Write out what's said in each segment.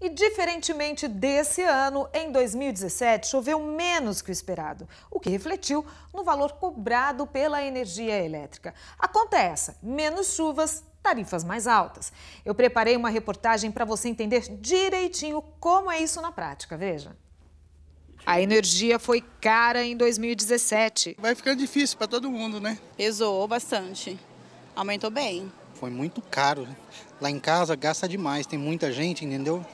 E diferentemente desse ano, em 2017 choveu menos que o esperado, o que refletiu no valor cobrado pela energia elétrica. Acontece, menos chuvas, tarifas mais altas. Eu preparei uma reportagem para você entender direitinho como é isso na prática, veja. A energia foi cara em 2017. Vai ficando difícil para todo mundo, né? Pesou bastante. Aumentou bem. Foi muito caro. Lá em casa gasta demais, tem muita gente, entendeu?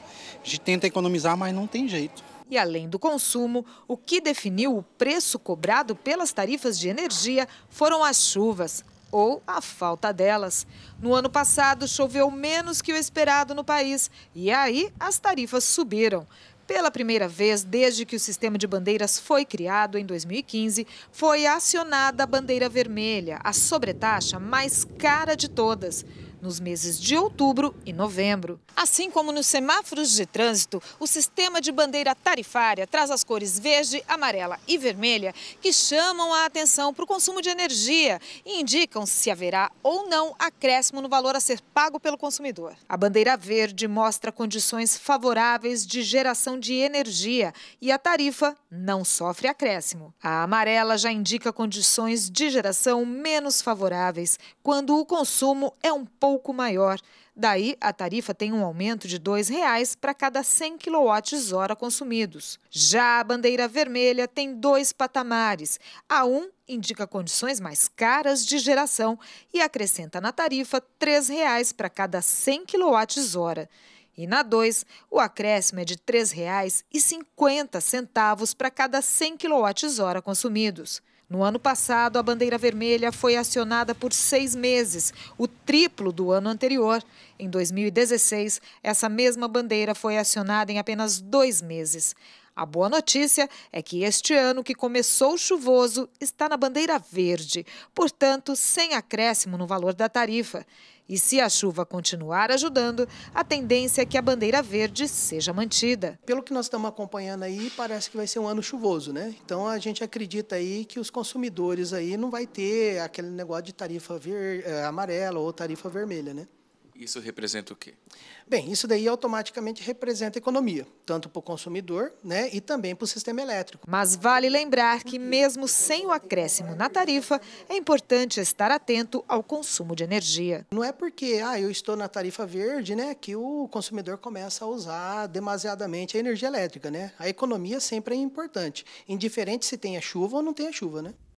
A gente tenta economizar, mas não tem jeito. E além do consumo, o que definiu o preço cobrado pelas tarifas de energia foram as chuvas, ou a falta delas. No ano passado, choveu menos que o esperado no país e aí as tarifas subiram. Pela primeira vez desde que o sistema de bandeiras foi criado em 2015, foi acionada a bandeira vermelha, a sobretaxa mais cara de todas nos meses de outubro e novembro. Assim como nos semáforos de trânsito, o sistema de bandeira tarifária traz as cores verde, amarela e vermelha que chamam a atenção para o consumo de energia e indicam se haverá ou não acréscimo no valor a ser pago pelo consumidor. A bandeira verde mostra condições favoráveis de geração de energia e a tarifa não sofre acréscimo. A amarela já indica condições de geração menos favoráveis, quando o consumo é um pouco pouco maior. Daí, a tarifa tem um aumento de R$ 2,00 para cada 100 kWh consumidos. Já a bandeira vermelha tem dois patamares. A 1 um indica condições mais caras de geração e acrescenta na tarifa R$ 3,00 para cada 100 kWh. E na 2, o acréscimo é de R$ 3,50 para cada 100 kWh consumidos. No ano passado, a bandeira vermelha foi acionada por seis meses, o triplo do ano anterior. Em 2016, essa mesma bandeira foi acionada em apenas dois meses. A boa notícia é que este ano, que começou chuvoso, está na bandeira verde, portanto, sem acréscimo no valor da tarifa. E se a chuva continuar ajudando, a tendência é que a bandeira verde seja mantida. Pelo que nós estamos acompanhando aí, parece que vai ser um ano chuvoso, né? Então a gente acredita aí que os consumidores aí não vai ter aquele negócio de tarifa ver, eh, amarela ou tarifa vermelha, né? Isso representa o quê? Bem, isso daí automaticamente representa economia, tanto para o consumidor né, e também para o sistema elétrico. Mas vale lembrar que, mesmo sem o acréscimo na tarifa, é importante estar atento ao consumo de energia. Não é porque ah, eu estou na tarifa verde né, que o consumidor começa a usar demasiadamente a energia elétrica. Né? A economia sempre é importante, indiferente se tenha chuva ou não tenha chuva. Né?